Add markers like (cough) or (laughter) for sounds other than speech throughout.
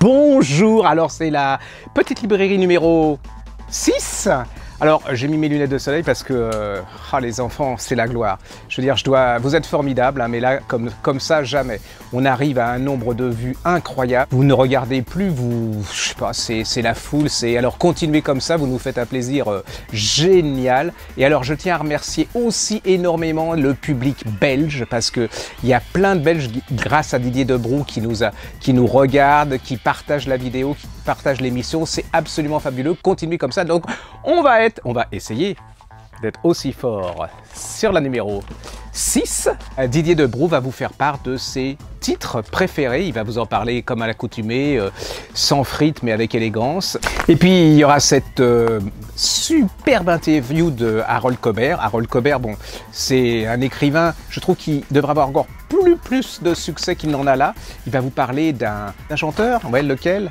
Bonjour, alors c'est la petite librairie numéro 6 alors, j'ai mis mes lunettes de soleil parce que, euh, ah, les enfants, c'est la gloire. Je veux dire, je dois, vous êtes formidables, hein, mais là, comme, comme ça, jamais. On arrive à un nombre de vues incroyable. Vous ne regardez plus, vous, je sais pas, c'est la foule, c'est. Alors, continuez comme ça, vous nous faites un plaisir euh, génial. Et alors, je tiens à remercier aussi énormément le public belge parce qu'il y a plein de Belges, grâce à Didier Debrou, qui nous, a, qui nous regarde, qui partage la vidéo, qui partage l'émission. C'est absolument fabuleux. Continuez comme ça. Donc, on va être on va essayer d'être aussi fort sur la numéro 6. Didier Debroux va vous faire part de ses titres préférés. Il va vous en parler comme à l'accoutumée, euh, sans frites mais avec élégance. Et puis il y aura cette euh, superbe interview de Harold Cobert. Harold Cobert, bon, c'est un écrivain, je trouve qu'il devrait avoir encore plus plus de succès qu'il n'en a là. Il va vous parler d'un chanteur, ouais, lequel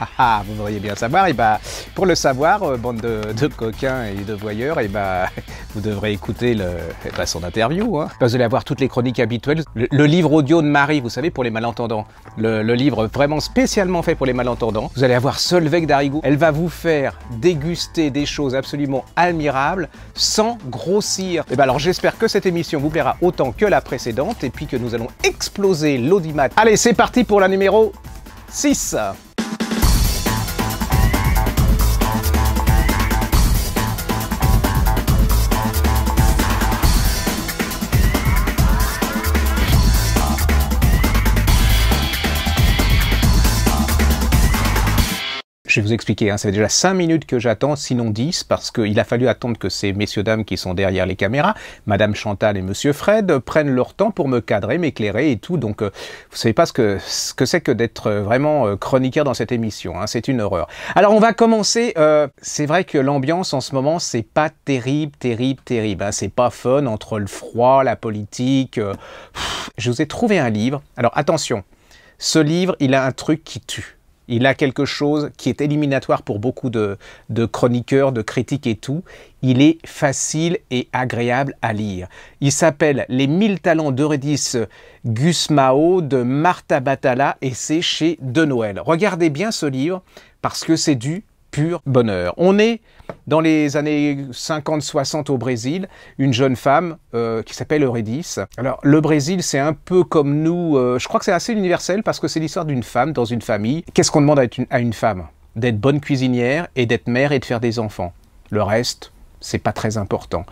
ah, ah, vous voudriez bien savoir, et eh bah, ben, pour le savoir, euh, bande de, coquins et de voyeurs, et eh bah, ben, (laughs) vous devrez écouter le, eh ben, son interview. Hein. Vous allez avoir toutes les chroniques habituelles. Le, livre audio de Marie, vous savez, pour les malentendants. Le, livre vraiment spécialement fait pour les malentendants. Vous allez avoir Solveig Darigou. Elle va vous faire déguster des choses absolument admirables sans grossir. Et bah, alors j'espère que cette émission vous plaira autant que la précédente et puis que nous allons exploser l'audimat. Allez, c'est parti pour la numéro 6. je vous expliquer, hein, ça fait déjà 5 minutes que j'attends, sinon 10, parce qu'il a fallu attendre que ces messieurs-dames qui sont derrière les caméras, Madame Chantal et Monsieur Fred, prennent leur temps pour me cadrer, m'éclairer et tout. Donc, vous euh, vous savez pas ce que c'est que, d'être euh, vraiment euh, chroniqueur dans cette émission, hein. c'est une horreur. Alors, on va commencer. c'est vrai que l'ambiance en ce moment, c'est pas terrible, terrible, terrible. Hein, c'est pas fun entre le froid, la politique. je vous ai trouvé un livre. Alors, attention, ce livre, il a un truc qui tue. Il a quelque chose qui est éliminatoire pour beaucoup de, chroniqueurs, de critiques et tout. Il est facile et agréable à lire. Il s'appelle Les mille talents d'Eurydice Gusmao de Martha Batala et c'est chez De Noël. Regardez bien ce livre parce que c'est du bonheur. On est dans les années 50-60 au Brésil, une jeune femme euh, qui s'appelle Eurydice. Alors le Brésil, c'est un peu comme nous, euh, je crois que c'est assez universel parce que c'est l'histoire d'une femme dans une famille. Qu'est-ce qu'on demande à une, à une femme D'être bonne cuisinière et d'être mère et de faire des enfants. Le reste, c'est pas très important.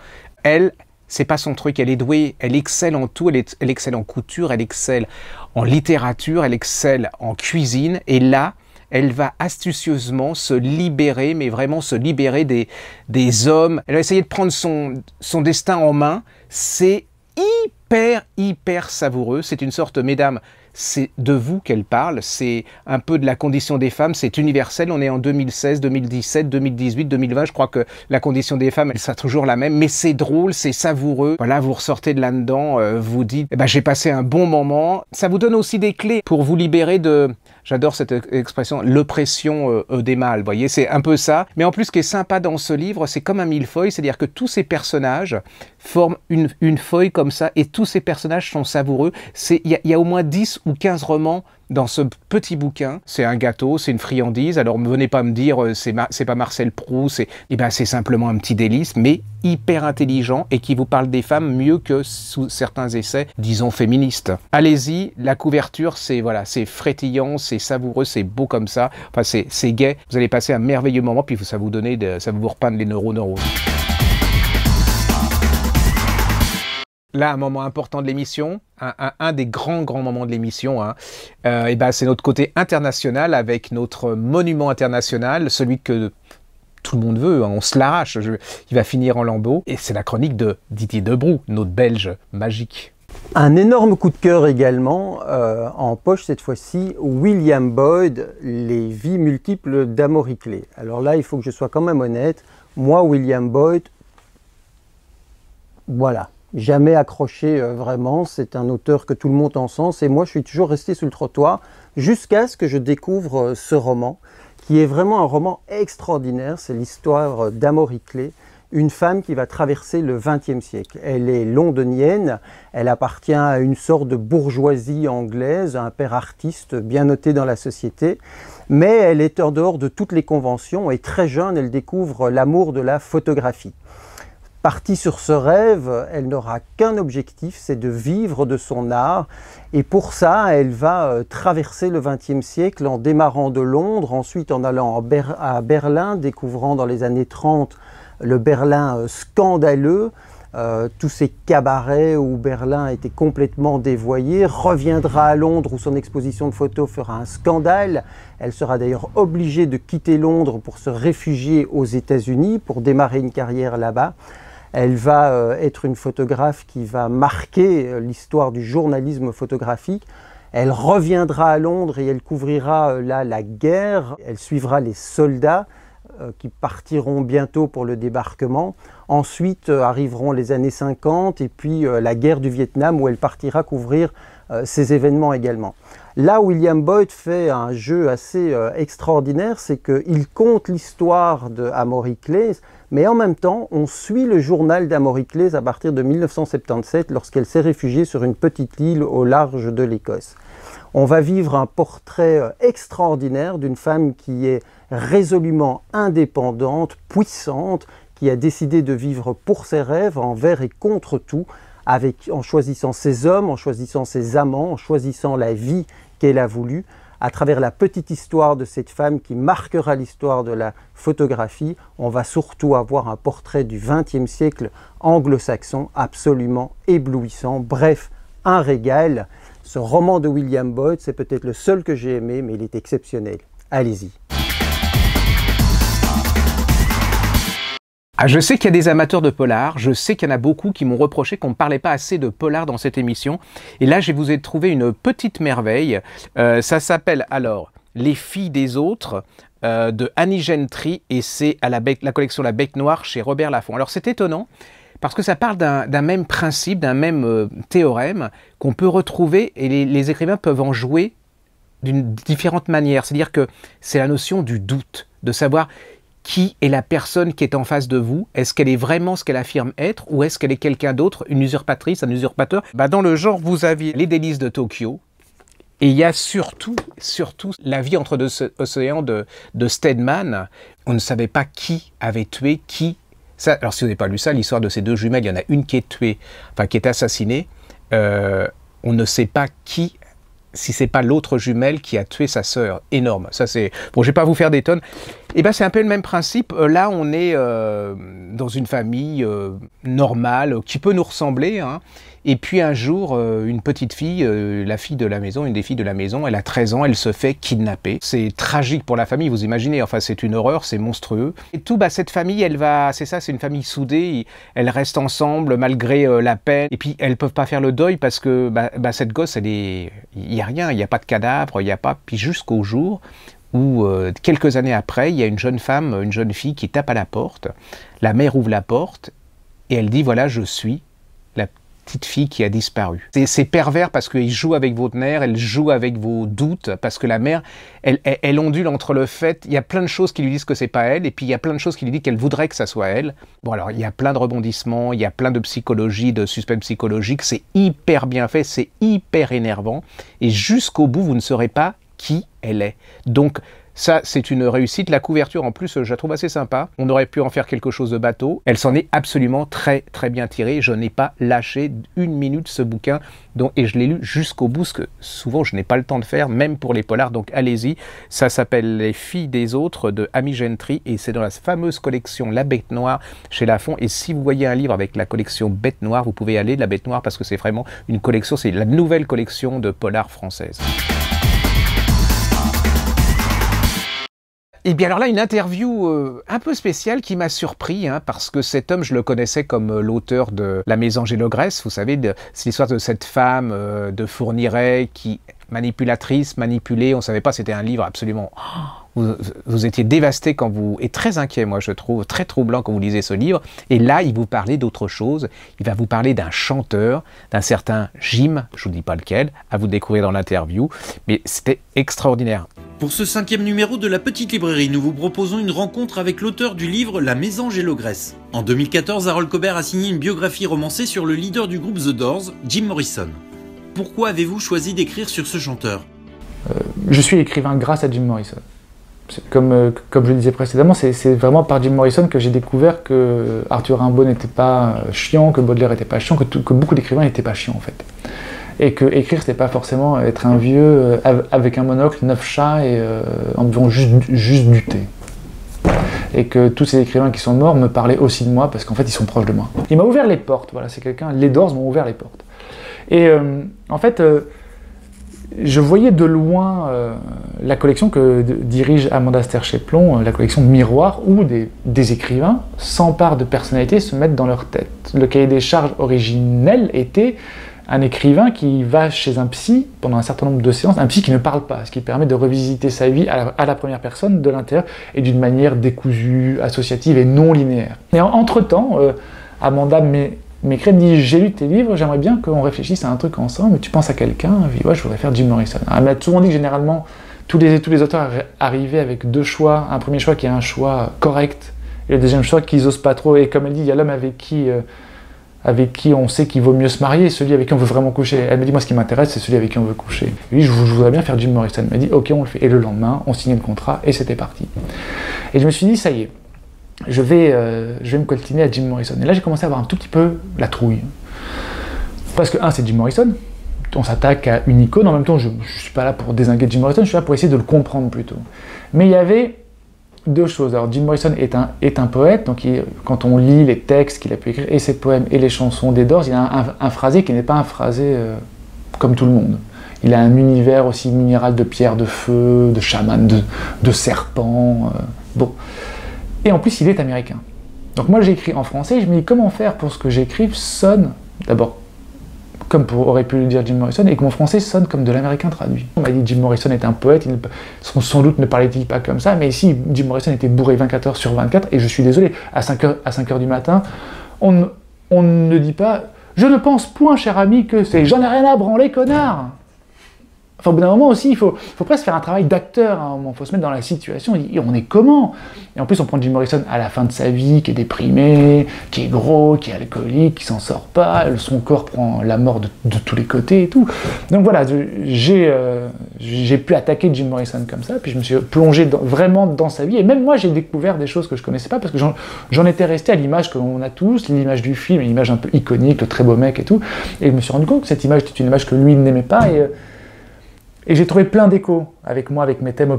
Elle, c'est pas son truc. Elle est douée, elle excelle en tout, elle excelle en couture, elle excelle en littérature, elle excelle en cuisine. Et là, elle va astucieusement se libérer, mais vraiment se libérer des, des hommes. Elle a essayé de prendre son, son destin en main. C'est hyper, hyper savoureux. C'est une sorte, mesdames, c'est de vous qu'elle parle, c'est un peu de la condition des femmes, c'est universel, on est en 2016, 2017, 2018, 2020, je crois que la condition des femmes, elle sera toujours la même, mais c'est drôle, c'est savoureux, voilà, vous ressortez de là-dedans, euh, vous dites, eh ben, j'ai passé un bon moment, ça vous donne aussi des clés pour vous libérer de, J'adore cette e-, expression, l'oppression euh, euh, des mâles, vous voyez, c'est un peu ça. Mais en plus, ce qui est sympa dans ce livre, c'est comme un millefeuille, c'est-à-dire que tous ces personnages forment une, une, feuille comme ça, et tous ces personnages sont savoureux. Il y, a au moins 10 ou 15 romans dans ce petit bouquin. C'est un gâteau, c'est une friandise. Alors ne venez pas me dire euh, c'est pas Marcel Proust, c'est eh ben, c'est simplement un petit délice, mais hyper intelligent et qui vous parle des femmes mieux que sous certains essais, disons féministes. Allez-y, la couverture, c'est voilà, c'est frétillant, c'est savoureux, c'est beau comme ça. Enfin, c'est gai. Vous allez passer un merveilleux moment, puis ça vous donner, de, ça vous repeindre les neurones là, un moment important de l'émission, un, des grands, grands moments de l'émission, hein. euh, et ben, c'est notre côté international avec notre monument international, celui que tout le monde veut, hein. on se l'arrache, il va finir en lambeau, Et c'est la chronique de Didier Debrou, notre Belge magique. Un énorme coup de cœur également, euh, en poche cette fois-ci, William Boyd, Les vies multiples d'Amoriclé. Alors là, il faut que je sois quand même honnête, moi, William Boyd, voilà, jamais accroché euh, vraiment. C'est un auteur que tout le monde en sens et moi je suis toujours resté sous le trottoir jusqu'à ce que je découvre euh, ce roman qui est vraiment un roman extraordinaire. C'est l'histoire Clay, une femme qui va traverser le XXe siècle. Elle est londonienne, elle appartient à une sorte de bourgeoisie anglaise, un père artiste bien noté dans la société, mais elle est en dehors de toutes les conventions et très jeune, elle découvre l'amour de la photographie. Partie sur ce rêve, elle n'aura qu'un objectif, c'est de vivre de son art. Et pour ça, elle va euh, traverser le XXe siècle en démarrant de Londres, ensuite en allant à Berlin, découvrant dans les années 30 le Berlin euh, scandaleux. Euh, tous ces cabarets où Berlin était complètement dévoyé, reviendra à Londres où son exposition de photos fera un scandale. Elle sera d'ailleurs obligée de quitter Londres pour se réfugier aux États-Unis, pour démarrer une carrière là-bas. Elle va euh, être une photographe qui va marquer euh, l'histoire du journalisme photographique. Elle reviendra à Londres et elle couvrira euh, là la guerre. Elle suivra les soldats qui partiront bientôt pour le débarquement. Ensuite arriveront les années 50 et puis la guerre du Vietnam où elle partira couvrir ces événements également. Là, William Boyd fait un jeu assez extraordinaire, c'est qu'il compte l'histoire de Amory Clay, mais en même temps, on suit le journal d'Amoriclès à partir de 1977 lorsqu'elle s'est réfugiée sur une petite île au large de l'Écosse. On va vivre un portrait euh, extraordinaire d'une femme qui est résolument indépendante, puissante, qui a décidé de vivre pour ses rêves, envers et contre tout, en choisissant ses hommes, en choisissant ses amants, en choisissant la vie qu'elle a voulue à travers la petite histoire de cette femme qui marquera l'histoire de la photographie, on va surtout avoir un portrait du 20e siècle anglo-saxon absolument éblouissant. Bref, un régal. Ce roman de William Boyd, c'est peut-être le seul que j'ai aimé, mais il est exceptionnel. Allez-y. Ah, je sais qu'il y a des amateurs de polar, je sais qu'il y en a beaucoup qui m'ont reproché qu'on ne parlait pas assez de polar dans cette émission. Et là, je vous ai trouvé une petite merveille. Euh, ça s'appelle alors Les filles des autres euh, de Annie Gentry et c'est à la, la collection La Bec Noire chez Robert Laffont. Alors c'est étonnant parce que ça parle d'un même principe, d'un même euh, théorème qu'on peut retrouver et les, les écrivains peuvent en jouer d'une différente manière. C'est-à-dire que c'est la notion du doute, de savoir qui est la personne qui est en face de vous Est-ce qu'elle est vraiment ce qu'elle affirme être ou est-ce qu'elle est quelqu'un d'autre, une usurpatrice, un usurpateur bah, Dans le genre, vous aviez les délices de Tokyo, et il y a surtout, surtout la vie entre deux océans de, de Stedman. On ne savait pas qui avait tué qui. Ça, alors si vous n'avez pas lu ça, l'histoire de ces deux jumelles, il y en a une qui est tuée, enfin qui est assassinée. Euh, on ne sait pas qui si c'est pas l'autre jumelle qui a tué sa sœur. Énorme. Ça c'est bon, je vais pas vous faire des tonnes. eh ben c'est un peu le même principe. Euh, là, on est euh, dans une famille euh, normale qui peut nous ressembler. Hein. Et puis un jour, euh, une petite fille, euh, la fille de la maison, une des filles de la maison, elle a 13 ans, elle se fait kidnapper. C'est tragique pour la famille, vous imaginez. Enfin, c'est une horreur, c'est monstrueux. Et tout, bah, cette famille, elle va, c'est ça, c'est une famille soudée. Elle reste ensemble malgré euh, la peine. Et puis elles peuvent pas faire le deuil parce que bah, bah, cette gosse, elle est, il y a rien, il n'y a pas de cadavre, il n'y a pas. Puis jusqu'au jour où quelques années après, il y a une jeune femme, une jeune fille qui tape à la porte. La mère ouvre la porte et elle dit voilà, je suis petite fille qui a disparu. C'est pervers parce qu'il joue avec vos nerfs, elle joue avec vos doutes, parce que la mère, elle, ondule entre le fait, il y a plein de choses qui lui disent que c'est pas elle, et puis il y a plein de choses qui lui disent qu'elle voudrait que ça soit elle. Bon alors, il y a plein de rebondissements, il y a plein de psychologie, de suspense psychologiques, c'est hyper bien fait, c'est hyper énervant, et jusqu'au bout, vous ne saurez pas qui elle est. Donc, ça, c'est une réussite. La couverture, en plus, je la trouve assez sympa. On aurait pu en faire quelque chose de bateau. Elle s'en est absolument très, très bien tirée. Je n'ai pas lâché une minute ce bouquin. et je l'ai lu jusqu'au bout, ce que souvent je n'ai pas le temps de faire, même pour les polars. Donc, allez-y. Ça s'appelle Les filles des autres de Amy Gentry et c'est dans la fameuse collection La Bête Noire chez Lafon. Et si vous voyez un livre avec la collection Bête Noire, vous pouvez aller de La Bête Noire parce que c'est vraiment une collection, c'est la nouvelle collection de polars françaises. Et bien alors là, une interview euh, un peu spéciale qui m'a surpris, hein, parce que cet homme, je le connaissais comme euh, l'auteur de La Maison Gélogresse, vous savez, c'est l'histoire de cette femme euh, de Fourniret qui, manipulatrice, manipulée, on ne savait pas, c'était un livre absolument... (gasps) Vous, vous, étiez dévasté quand vous... et très inquiet, moi je trouve, très troublant quand vous lisez ce livre. Et là, il vous parlait d'autre chose. Il va vous parler d'un chanteur, d'un certain Jim, je ne vous dis pas lequel, à vous découvrir dans l'interview. Mais c'était extraordinaire. Pour ce cinquième numéro de la Petite Librairie, nous vous proposons une rencontre avec l'auteur du livre La Mésange et l'Ogresse. En 2014, Harold Cobert a signé une biographie romancée sur le leader du groupe The Doors, Jim Morrison. Pourquoi avez-vous choisi d'écrire sur ce chanteur euh, Je suis écrivain grâce à Jim Morrison. Comme, euh, comme je le disais précédemment, c'est vraiment par Jim Morrison que j'ai découvert que euh, Arthur Rimbaud n'était pas chiant, que Baudelaire n'était pas chiant, que, que beaucoup d'écrivains n'étaient pas chiants en fait et que écrire c'est pas forcément être un vieux euh, avec un monocle, neuf chats et euh, en buvant juste, juste du thé. Et que tous ces écrivains qui sont morts me parlaient aussi de moi parce qu'en fait ils sont proches de moi. Il m'a ouvert les portes, voilà, c'est quelqu'un, les Dors m'ont ouvert les portes. Et euh, en fait, je voyais de loin la collection que dirige Amanda Stercheplon, la collection Miroir, où des, des écrivains s'emparent de personnalités se mettent dans leur tête. Le cahier des charges originel était un écrivain qui va chez un psy pendant un certain nombre de séances, un psy qui ne parle pas, ce qui permet de revisiter sa vie à la, première personne de l'intérieur et d'une manière décousue, associative et non linéaire. Et entre-temps, euh, Amanda m'écrit, me dit J'ai lu tes livres, j'aimerais bien qu'on réfléchisse à un truc ensemble, tu penses à quelqu'un Je je voudrais faire Jim Morrison. Elle m'a souvent dit que généralement, tous les, tous les auteurs arrivaient avec deux choix un premier choix qui est un choix correct et le deuxième choix qu'ils osent pas trop. Et comme elle dit, il y a l'homme avec qui. Euh, avec qui on sait qu'il vaut mieux se marier, celui avec qui on veut vraiment coucher. Elle me dit, moi ce qui m'intéresse, c'est celui avec qui on veut coucher. Je voudrais bien faire Jim Morrison. Elle m'a dit, ok, on le fait. Et le lendemain, on signait le contrat et c'était parti. Et je me suis dit, ça y est, je vais, euh, je vais me coltiner à Jim Morrison. Et là, j'ai commencé à avoir un tout petit peu la trouille. Parce que, un, c'est Jim Morrison. On s'attaque à une icône. En même temps, je ne suis pas là pour désinguer Jim Morrison, je suis là pour essayer de le comprendre plutôt. Mais il y avait deux choses. Alors, Jim Morrison est un, est un poète, donc quand on lit les textes qu'il a pu écrire et ses poèmes et les chansons des Doors, il a un, phrasé qui n'est pas un phrasé euh, comme tout le monde. Il a un univers aussi minéral de pierre, de feu, de chaman, de, de serpent. Euh, bon. Et en plus, il est américain. Donc moi, j'écris en français, je me dis comment faire pour ce que j'écrive sonne d'abord comme aurait pu le dire Jim Morrison, et que mon français sonne comme de l'américain traduit. On m'a dit Jim Morrison est un poète, il, sans doute ne parlait-il pas comme ça, mais si Jim Morrison était bourré 24 heures sur 24, et je suis désolé, à 5 heures, 5 du matin, on, on ne dit pas « Je ne pense point, cher ami, que c'est « J'en ai rien à branler, connard !» Enfin, au bout d'un moment aussi, il faut, faut presque faire un travail d'acteur. Il hein. faut se mettre dans la situation. On, est comment Et en plus, on prend Jim Morrison à la fin de sa vie, qui est déprimé, qui est gros, qui est alcoolique, qui s'en sort pas. Son corps prend la mort de, tous les côtés et tout. Donc voilà, j'ai euh, j'ai pu attaquer Jim Morrison comme ça. Puis je me suis plongé vraiment dans sa vie. Et même moi, j'ai découvert des choses que je connaissais pas parce que j'en étais resté à l'image que l'on a tous, l'image du film, l'image un peu iconique, le très beau mec et tout. Et je me suis rendu compte que cette image était une image que lui n'aimait pas. Euh, et j'ai trouvé plein d'échos avec moi, avec mes thèmes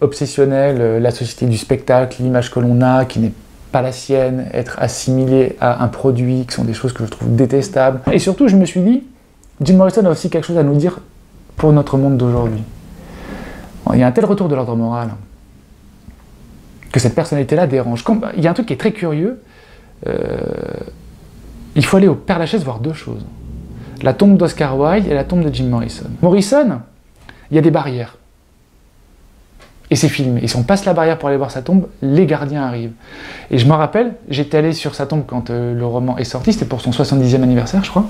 obsessionnels, euh, la société du spectacle, l'image que l'on a, qui n'est pas la sienne, être assimilé à un produit, qui sont des choses que je trouve détestables. Et surtout, je me suis dit, Jim Morrison a aussi quelque chose à nous dire pour notre monde d'aujourd'hui. Il y a un tel retour de l'ordre moral que cette personnalité-là dérange. il y a un truc qui est très curieux. Euh, il faut aller au Père Lachaise voir deux choses. La tombe d'Oscar Wilde et la tombe de Jim Morrison. Morrison, il y a des barrières. Et c'est filmé. Et si on passe la barrière pour aller voir sa tombe, les gardiens arrivent. Et je me rappelle, j'étais allé sur sa tombe quand euh, le roman est sorti, c'était pour son 70e anniversaire, je crois.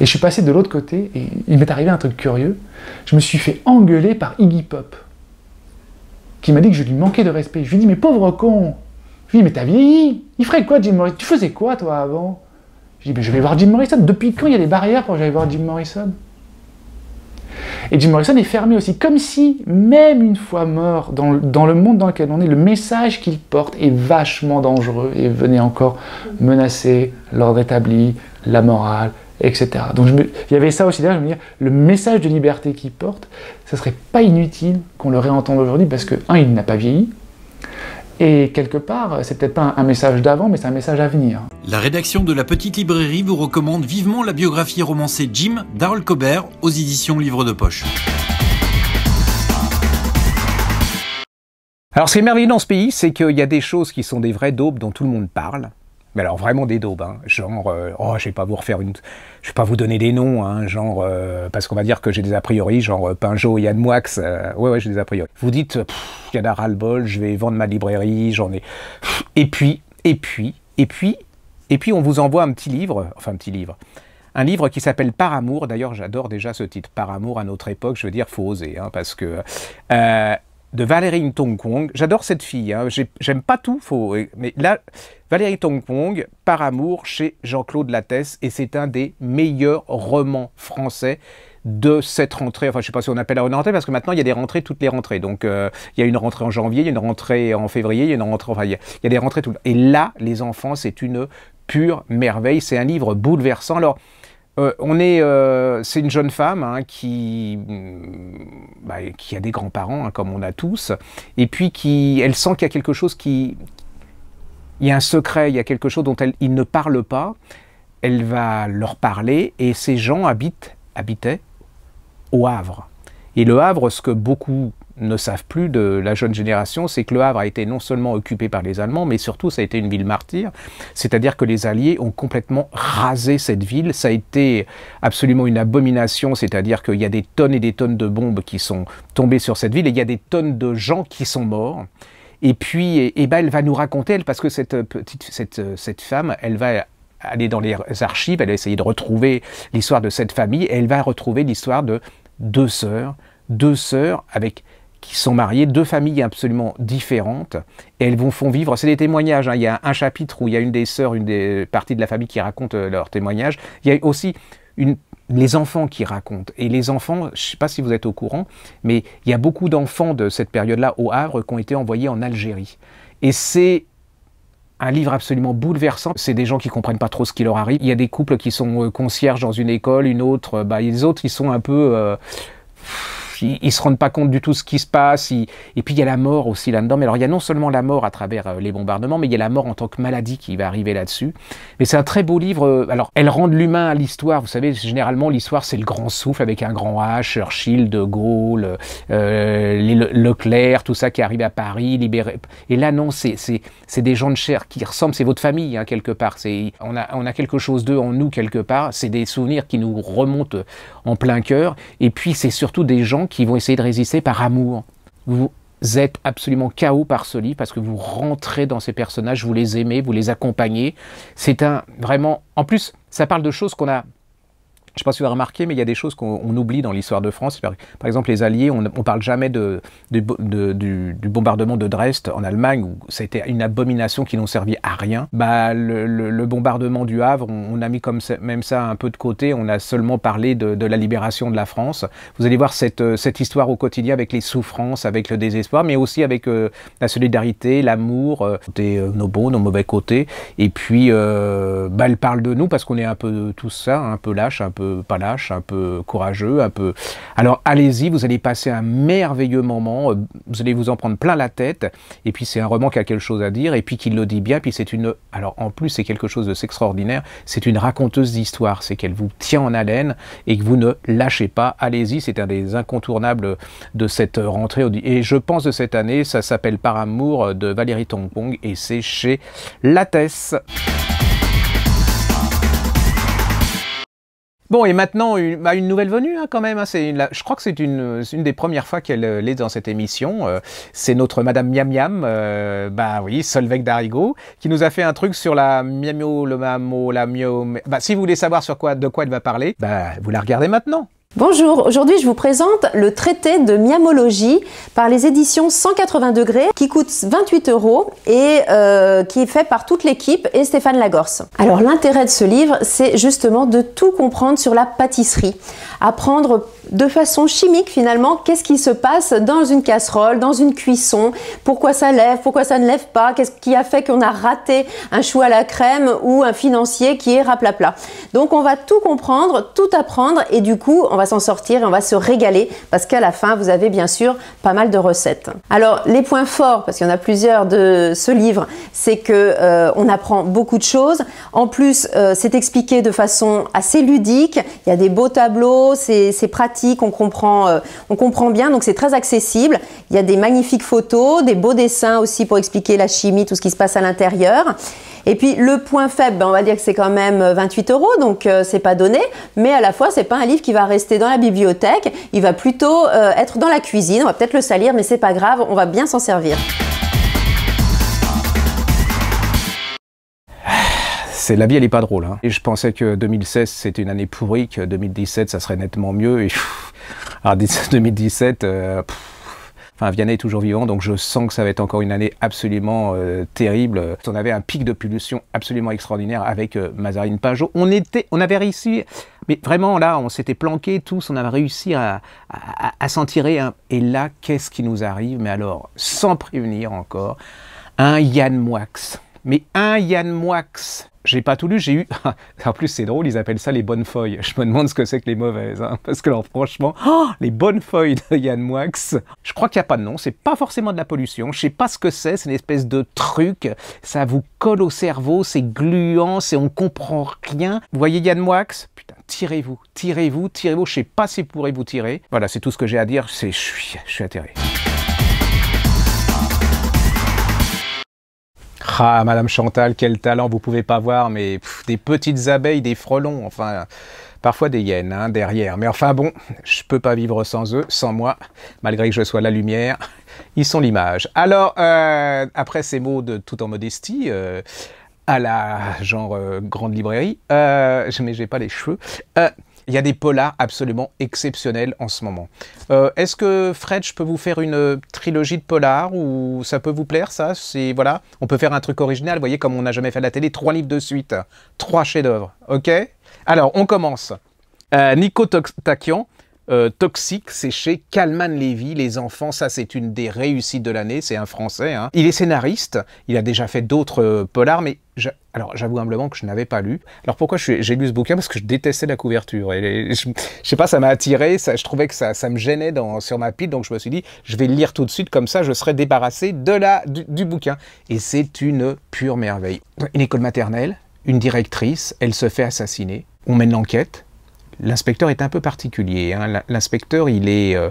Et je suis passé de l'autre côté, et il m'est arrivé un truc curieux. Je me suis fait engueuler par Iggy Pop, qui m'a dit que je lui manquais de respect. Je lui ai dit, mais pauvre con Je lui ai dit, mais t'as vieilli Il ferait quoi, Jim Morrison Tu faisais quoi, toi, avant Je lui ai dit, mais ben, je vais voir Jim Morrison. Depuis quand il y a des barrières pour que voir Jim Morrison et Jim Morrison est fermé aussi, comme si, même une fois mort, dans le, monde dans lequel on est, le message qu'il porte est vachement dangereux et venait encore menacer l'ordre établi, la morale, etc. Donc il y avait ça aussi derrière, je me disais, le message de liberté qu'il porte, ça serait pas inutile qu'on le réentende aujourd'hui parce que, un, il n'a pas vieilli, et quelque part, c'est peut-être pas un message d'avant, mais c'est un message à venir. La rédaction de La Petite Librairie vous recommande vivement la biographie romancée Jim d'Harold Cobert aux éditions Livres de Poche. Alors ce qui est merveilleux dans ce pays, c'est qu'il y a des choses qui sont des vraies daubes dont tout le monde parle, mais alors vraiment des daubes, hein. genre, euh, oh, je vais pas vous refaire une, je vais pas vous donner des noms, hein, genre, euh, parce qu'on va dire que j'ai des a priori, genre euh, Pinjo, Yann Moix, ouais, j'ai des a priori. Vous dites, il y le bol je vais vendre ma librairie, j'en ai. et puis, et puis, et puis, et puis, on vous envoie un petit livre, enfin, un petit livre, un livre qui s'appelle Par amour, d'ailleurs, j'adore déjà ce titre, Par amour à notre époque, je veux dire, faut oser, hein, parce que de Valérie Tongkong. J'adore cette fille, hein. j'aime pas tout, mais là, Valérie Tongkong, Par amour, chez Jean-Claude Lattès, et c'est un des meilleurs romans français de cette rentrée. Enfin, je sais pas si on appelle la rentrée, parce que maintenant, il y a des rentrées, toutes les rentrées. Donc, euh, il y a une rentrée en janvier, il y a une rentrée en février, il y a une rentrée, enfin, il y a, des rentrées tout le Et là, les enfants, c'est une pure merveille. C'est un livre bouleversant. Alors, euh, on est, euh, c'est une jeune femme hein, qui, mm, bah, qui a des grands-parents, hein, comme on a tous, et puis qui, elle sent qu'il y a quelque chose qui, il y a un secret, il y a quelque chose dont elle, ils ne parlent pas. Elle va leur parler, et ces gens habitent, habitaient au Havre. Et le Havre, ce que beaucoup ne savent plus de la jeune génération, c'est que Le Havre a été non seulement occupé par les Allemands, mais surtout ça a été une ville martyre, c'est-à-dire que les Alliés ont complètement rasé cette ville, ça a été absolument une abomination, c'est-à-dire qu'il y a des tonnes et des tonnes de bombes qui sont tombées sur cette ville, et il y a des tonnes de gens qui sont morts. Et puis, et, eh, eh ben, elle va nous raconter, parce que cette, petite, cette, cette femme, elle va aller dans les archives, elle va essayer de retrouver l'histoire de cette famille, et elle va retrouver l'histoire de deux sœurs, deux sœurs avec qui sont mariés deux familles absolument différentes, et elles vont font vivre, c'est des témoignages, hein. il y a un chapitre où il y a une des sœurs, une des parties de la famille qui raconte euh, leurs témoignages, il y a aussi une, les enfants qui racontent. Et les enfants, je ne sais pas si vous êtes au courant, mais il y a beaucoup d'enfants de cette période-là au Havre qui ont été envoyés en Algérie. Et c'est un livre absolument bouleversant. C'est des gens qui comprennent pas trop ce qui leur arrive. Il y a des couples qui sont euh, concierges dans une école, une autre. Euh, bah, les autres, ils sont un peu ils, ne se rendent pas compte du tout ce qui se passe. et puis il y a la mort aussi là-dedans. Mais alors il y a non seulement la mort à travers euh, les bombardements, mais il y a la mort en tant que maladie qui va arriver là-dessus. Mais c'est un très beau livre. Euh, alors elle rend l'humain à l'histoire. Vous savez, généralement l'histoire c'est le grand souffle avec un grand H, Churchill, De Gaulle, euh, Leclerc, tout ça qui arrive à Paris, libéré. Et là non, c'est des gens de chair qui ressemblent. C'est votre famille hein, quelque part. On a, on a quelque chose d'eux en nous quelque part. C'est des souvenirs qui nous remontent en plein cœur. Et puis c'est surtout des gens qui vont essayer de résister par amour. Vous êtes absolument chaos par ce livre parce que vous rentrez dans ces personnages, vous les aimez, vous les accompagnez. C'est un vraiment. En plus, ça parle de choses qu'on a je ne sais pas si vous avez remarqué, mais il y a des choses qu'on oublie dans l'histoire de France. Par, exemple, les Alliés, on ne parle jamais de, du, bombardement de Dresde en Allemagne, où ça une abomination qui n'ont servi à rien. Bah, le, bombardement du Havre, on, a mis comme même ça un peu de côté, on a seulement parlé de, la libération de la France. Vous allez voir cette, euh, cette, histoire au quotidien avec les souffrances, avec le désespoir, mais aussi avec euh, la solidarité, l'amour, euh, des nos bons, nos mauvais côtés. Et puis, bah, elle parle de nous parce qu'on est un peu tout ça, un peu lâche, un peu peu lâche un peu courageux, un peu... Alors allez-y, vous allez passer un merveilleux moment, euh, vous allez vous en prendre plein la tête, et puis c'est un roman qui a quelque chose à dire, et puis qui le dit bien, puis c'est une... Alors en plus c'est quelque chose de extraordinaire, c'est une raconteuse d'histoire, c'est qu'elle vous tient en haleine et que vous ne lâchez pas, allez-y, c'est un des incontournables de cette rentrée, et je pense de cette année, ça s'appelle Par amour de Valérie Tongpong, et c'est chez Lattès. Bon, et maintenant, une, bah, une nouvelle venue hein, quand même. Hein, je crois que c'est une, une, des premières fois qu'elle euh, est dans cette émission. Euh, c'est notre Madame Miam Miam, euh, bah oui, Solveig Darigo, qui nous a fait un truc sur la miamio, le mamo, la Miam. Bah, si vous voulez savoir sur quoi, de quoi elle va parler, bah, vous la regardez maintenant. Bonjour, aujourd'hui je vous présente le traité de miamologie par les éditions 180 degrés qui coûte 28 euros et euh, qui est fait par toute l'équipe et Stéphane Lagorce. Alors l'intérêt de ce livre c'est justement de tout comprendre sur la pâtisserie, apprendre de façon chimique finalement qu'est-ce qui se passe dans une casserole, dans une cuisson, pourquoi ça lève, pourquoi ça ne lève pas, qu'est-ce qui a fait qu'on a raté un chou à la crème ou un financier qui est raplapla. Donc on va tout comprendre, tout apprendre et du coup on va s'en sortir et on va se régaler parce qu'à la fin, vous avez bien sûr pas mal de recettes. Alors, les points forts, parce qu'il y en a plusieurs de ce livre, c'est que euh, on apprend beaucoup de choses. En plus, euh, c'est expliqué de façon assez ludique. Il y a des beaux tableaux, c'est pratique, on comprend, euh, on comprend bien, donc c'est très accessible. Il y a des magnifiques photos, des beaux dessins aussi pour expliquer la chimie, tout ce qui se passe à l'intérieur. Et puis le point faible, ben, on va dire que c'est quand même 28 euh, euros, donc euh, c'est pas donné, mais à la fois c'est pas un livre qui va rester dans la bibliothèque, il va plutôt euh, être dans la cuisine, on va peut-être le salir, mais c'est pas grave, on va bien s'en servir. Ah, la vie, elle est pas drôle. Hein. Et je pensais que 2016 c'était une année pourrie, que 2017 ça serait nettement mieux. Et alors 2017, Enfin, Vianney est toujours vivant, donc je sens que ça va être encore une année absolument euh, terrible. On avait un pic de pollution absolument extraordinaire avec euh, Mazarine Pajot. On, était, on avait réussi, mais vraiment là, on s'était planqué tous, on avait réussi à, à, s'en tirer. Et là, qu'est-ce qui nous arrive Mais alors, sans prévenir encore, un Yann Moix. Mais un Yann Moix j'ai pas tout lu, j'ai eu. (laughs) en plus, c'est drôle, ils appellent ça les bonnes feuilles. Je me demande ce que c'est que les mauvaises, hein, parce que franchement, (gasps) oh, les bonnes feuilles de Yann Moix. Je crois qu'il n'y a pas de nom, c'est pas forcément de la pollution, je sais pas ce que c'est, c'est une espèce de truc, ça vous colle au cerveau, c'est gluant, c'est on comprend rien. Vous voyez Yann Moix Putain, tirez-vous, tirez-vous, tirez-vous, je sais pas si vous pourrez vous tirer. Voilà, c'est tout ce que j'ai à dire, c'est je suis, je suis atterré. Ah, Madame Chantal, quel talent vous pouvez pas voir, mais des petites abeilles, des frelons, enfin, parfois des hyènes hein, derrière. Mais enfin bon, je peux pas vivre sans eux, sans moi, malgré que je sois la lumière. Ils sont l'image. Alors, euh, après ces mots de tout en modestie, euh, à la genre euh, grande librairie, mais j'ai pas les cheveux il y a des polars absolument exceptionnels en ce moment. Euh, est-ce que Fred, je peux vous faire une euh, trilogie de polars ou ça peut vous plaire ça C'est voilà, on peut faire un truc original. Vous voyez comme on n'a jamais fait la télé, trois livres de suite, trois chefs-d'œuvre. Ok Alors on commence. Euh, Nico euh, toxique, c'est chez Calman Levy, Les Enfants, ça c'est une des réussites de l'année, c'est un Français. Hein. Il est scénariste, il a déjà fait d'autres euh, polars, mais alors j'avoue humblement que je n'avais pas lu. Alors pourquoi j'ai lu ce bouquin Parce que je détestais la couverture. Et je... sais pas, ça m'a attiré, ça, je trouvais que ça, ça me gênait dans... sur ma pile, donc je me suis dit, je vais le lire tout de suite, comme ça je serai débarrassé de la, du bouquin. Et c'est une pure merveille. Une école maternelle, une directrice, elle se fait assassiner. On mène l'enquête, l'inspecteur est un peu particulier. Hein. L'inspecteur, il est, euh,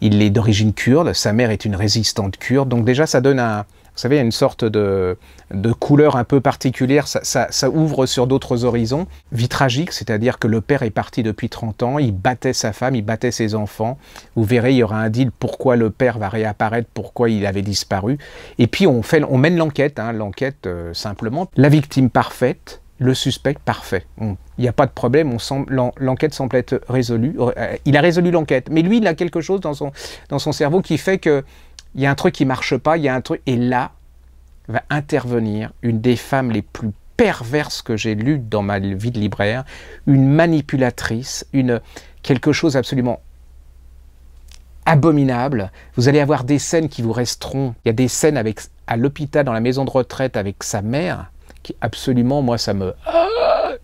il est d'origine kurde. Sa mère est une résistante kurde. Donc déjà, ça donne un, vous savez, une sorte de, couleur un peu particulière. Ça, ouvre sur d'autres horizons. Vie tragique, c'est-à-dire que le père est parti depuis 30 ans. Il battait sa femme, il battait ses enfants. Vous verrez, il y aura un deal pourquoi le père va réapparaître, pourquoi il avait disparu. Et puis on fait, on mène l'enquête, hein, l'enquête euh, simplement. La victime parfaite le suspect parfait. Hmm. Il n'y a pas de problème, l'enquête semble être résolue. Euh, il a résolu l'enquête, mais lui, il a quelque chose dans son, dans son cerveau qui fait qu'il y a un truc qui ne marche pas, il y a un truc... Et là, va intervenir une des femmes les plus perverses que j'ai lues dans ma vie de libraire, une manipulatrice, une quelque chose absolument abominable. Vous allez avoir des scènes qui vous resteront. Il y a des scènes avec, à l'hôpital, dans la maison de retraite, avec sa mère, absolument, moi, ça me... Ah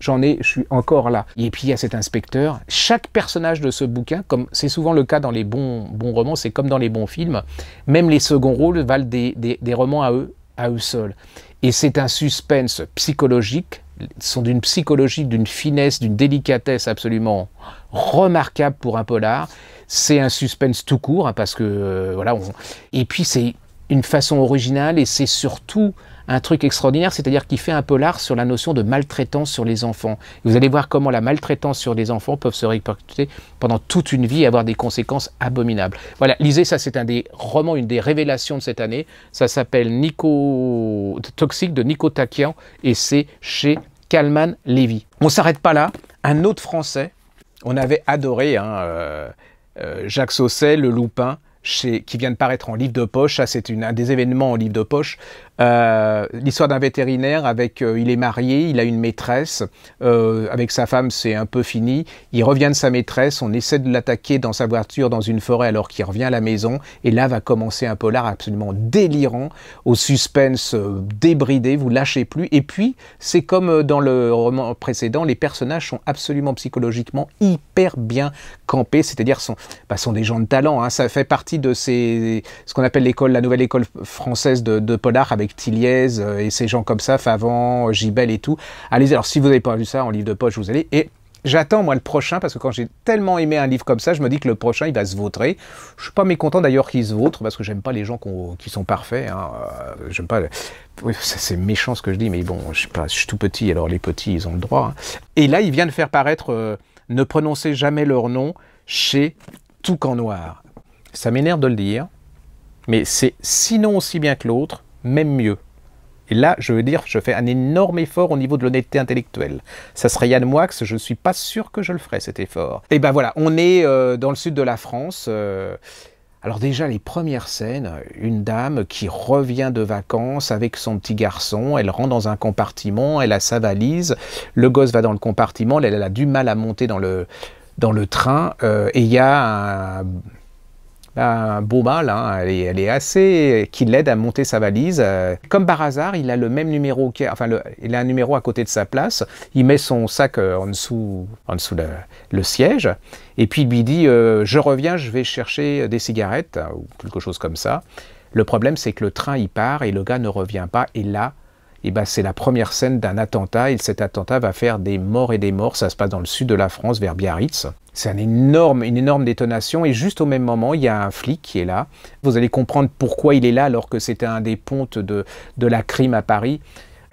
j'en ai, je suis encore là. Et puis il y a cet inspecteur. Chaque personnage de ce bouquin, comme c'est souvent le cas dans les bons, bons romans, c'est comme dans les bons films, même les seconds rôles valent des, romans à eux, à eux seuls. Et c'est un suspense psychologique, sont d'une psychologie, d'une finesse, d'une délicatesse absolument remarquable pour un polar. C'est un suspense tout court, hein, parce que euh, voilà. Et puis c'est une façon originale et c'est surtout un truc extraordinaire, c'est-à-dire qui fait un peu l'art sur la notion de maltraitance sur les enfants. vous allez voir comment la maltraitance sur les enfants peut se répercuter pendant toute une vie et avoir des conséquences abominables. Voilà, lisez ça, c'est un des romans, une des révélations de cette année. Ça s'appelle Nico Toxique de Nico Takian et c'est chez Kalman Levy. On s'arrête pas là. Un autre Français, on avait adoré hein, euh, euh, Jacques Sausset, Le Loupin. qui vient de paraître en livre de poche. Ça, c'est un des événements en livre de poche. Euh, l'histoire d'un vétérinaire avec, euh, il est marié, il a une maîtresse, euh, avec sa femme c'est un peu fini, il revient de sa maîtresse, on essaie de l'attaquer dans sa voiture dans une forêt alors qu'il revient à la maison, et là va commencer un polar absolument délirant, au suspense débridé, vous lâchez plus, et puis c'est comme dans le roman précédent, les personnages sont absolument psychologiquement hyper bien campés, c'est-à-dire sont, bah, sont des gens de talent, hein. ça fait partie de ces, ce qu'on appelle l'école, la nouvelle école française de, de polar avec Yves euh, et ces gens comme ça, Favant, Gibel et tout. Allez-y, alors si vous n'avez pas vu ça en livre de poche, vous allez. Et J'attends moi le prochain parce que quand j'ai tellement aimé un livre comme ça, je me dis que le prochain il va se vautrer. Je suis pas mécontent d'ailleurs qu'il se vautre parce que j'aime pas les gens qui sont parfaits. Hein. Euh, j'aime pas. Oui, c'est méchant ce que je dis, mais bon, je suis, pas, je suis tout petit alors les petits ils ont le droit. Hein. Et là, il vient de faire paraître euh, Ne prononcez jamais leur nom chez Toucan Noir. Ça m'énerve de le dire, mais c'est sinon aussi bien que l'autre, même mieux. Et là, je veux dire, je fais un énorme effort au niveau de l'honnêteté intellectuelle. Ça serait Yann Moix, je ne suis pas sûr que je le ferais cet effort. Et eh ben voilà, on est euh, dans le sud de la France. Euh, alors déjà, les premières scènes, une dame qui revient de vacances avec son petit garçon, elle rentre dans un compartiment, elle a sa valise, le gosse va dans le compartiment, elle, a du mal à monter dans le, dans le train, euh, et il y a un ben, un beau hein. elle, est, assez, qui l'aide à monter sa valise. Euh, comme par hasard, il a le même numéro, enfin, il a un numéro à côté de sa place. Il met son sac euh, en dessous, en dessous le, siège, et puis il lui dit euh, Je reviens, je vais chercher des cigarettes, ou quelque chose comme ça. Le problème, c'est que le train, il part et le gars ne revient pas, et là, et eh ben, c'est la première scène d'un attentat et cet attentat va faire des morts et des morts. Ça se passe dans le sud de la France, vers Biarritz. C'est une énorme détonation et juste au même moment, il y a un flic qui est là. Vous allez comprendre pourquoi il est là alors que c'était un des pontes de, la crime à Paris.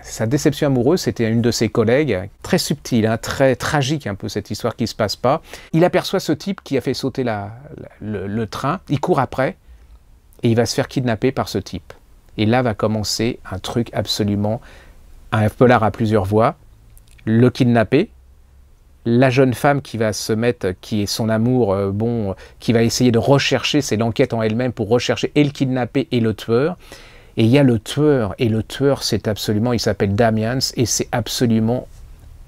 Sa déception amoureuse, c'était une de ses collègues, très subtile, hein, très tragique un peu cette histoire qui ne se passe pas. Il aperçoit ce type qui a fait sauter le train, il court après et il va se faire kidnapper par ce type. Et là va commencer un truc absolument. Un polar à plusieurs voix. Le kidnappé, la jeune femme qui va se mettre, qui est son amour, euh, bon, qui va essayer de rechercher, c'est l'enquête en elle-même pour rechercher et le kidnapper et le tueur. Et il y a le tueur, et le tueur, c'est absolument, il s'appelle Damians, et c'est absolument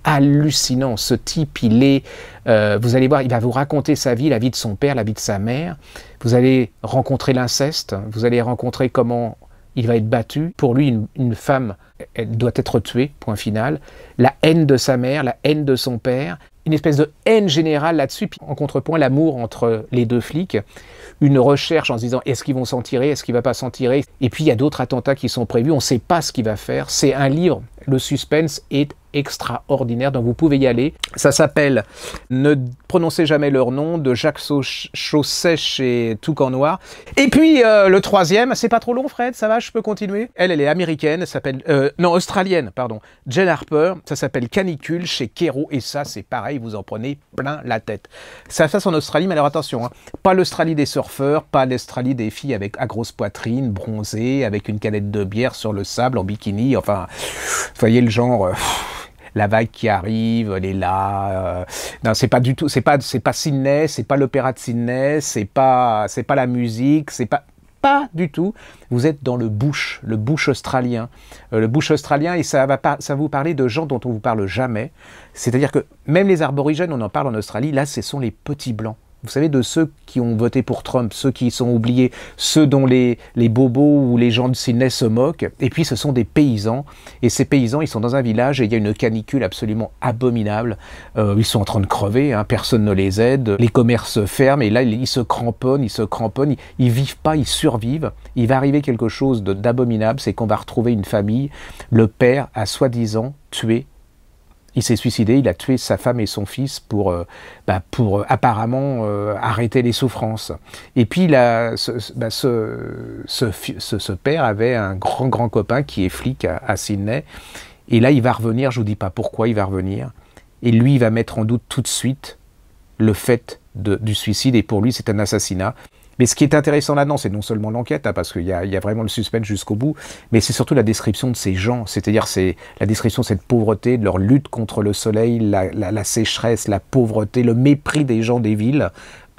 hallucinant. Ce type, il est, euh, vous allez voir, il va vous raconter sa vie, la vie de son père, la vie de sa mère. Vous allez rencontrer l'inceste, vous allez rencontrer comment il va être battu. Pour lui, une, femme elle doit être tuée, point final. La haine de sa mère, la haine de son père, une espèce de haine générale là-dessus, puis en contrepoint l'amour entre les deux flics, une recherche en se disant est-ce qu'ils vont s'en tirer, est-ce qu'il va pas s'en tirer, et puis il y a d'autres attentats qui sont prévus, on ne sait pas ce qu'il va faire, c'est un livre, le suspense est extraordinaire, donc vous pouvez y aller. Ça s'appelle Ne prononcez jamais leur nom de Jacques Chausset chez Toucan Noir. Et puis euh, le troisième, c'est pas trop long Fred, ça va, je peux continuer Elle, elle est américaine, s'appelle... Euh, non, australienne, pardon. Jen Harper, ça s'appelle Canicule chez Kero, et ça c'est pareil, vous en prenez plein la tête. Ça se passe en Australie, mais alors attention, hein. pas l'Australie des surfeurs, pas l'Australie des filles avec à grosse poitrine, bronzées, avec une canette de bière sur le sable, en bikini, enfin, vous voyez le genre... Euh, la vague qui arrive, elle est là. Euh, non, c'est pas du tout, c'est pas, c'est pas Sydney, c'est pas l'opéra de Sydney, c'est pas, c'est pas la musique, c'est pas, pas du tout. Vous êtes dans le bush, le bush australien. Euh, le bush australien, et ça va, ça vous parler de gens dont on vous parle jamais. C'est-à-dire que même les arborigènes, on en parle en Australie, là, ce sont les petits blancs vous savez, de ceux qui ont voté pour Trump, ceux qui sont oubliés, ceux dont les, les bobos ou les gens de Sydney se moquent. Et puis ce sont des paysans. Et ces paysans, ils sont dans un village et il y a une canicule absolument abominable. Euh, ils sont en train de crever, hein. personne ne les aide, les commerces ferment et là, ils se cramponnent, ils se cramponnent, ils, ils vivent pas, ils survivent. Il va arriver quelque chose d'abominable, c'est qu'on va retrouver une famille. Le père a soi-disant tué il s'est suicidé, il a tué sa femme et son fils pour, euh, bah, pour euh, apparemment euh, arrêter les souffrances. Et puis là, ce, ce, bah, ce, ce, père avait un grand grand copain qui est flic à, Sydney. Et là, il va revenir, je vous dis pas pourquoi il va revenir. Et lui, il va mettre en doute tout de suite le fait de, du suicide. Et pour lui, c'est un assassinat. Mais ce qui est intéressant là-dedans, c'est non seulement l'enquête, hein, parce qu'il y, a vraiment le suspense jusqu'au bout, mais c'est surtout la description de ces gens, c'est-à-dire c'est la description de cette pauvreté, de leur lutte contre le soleil, la, sécheresse, la pauvreté, le mépris des gens des villes,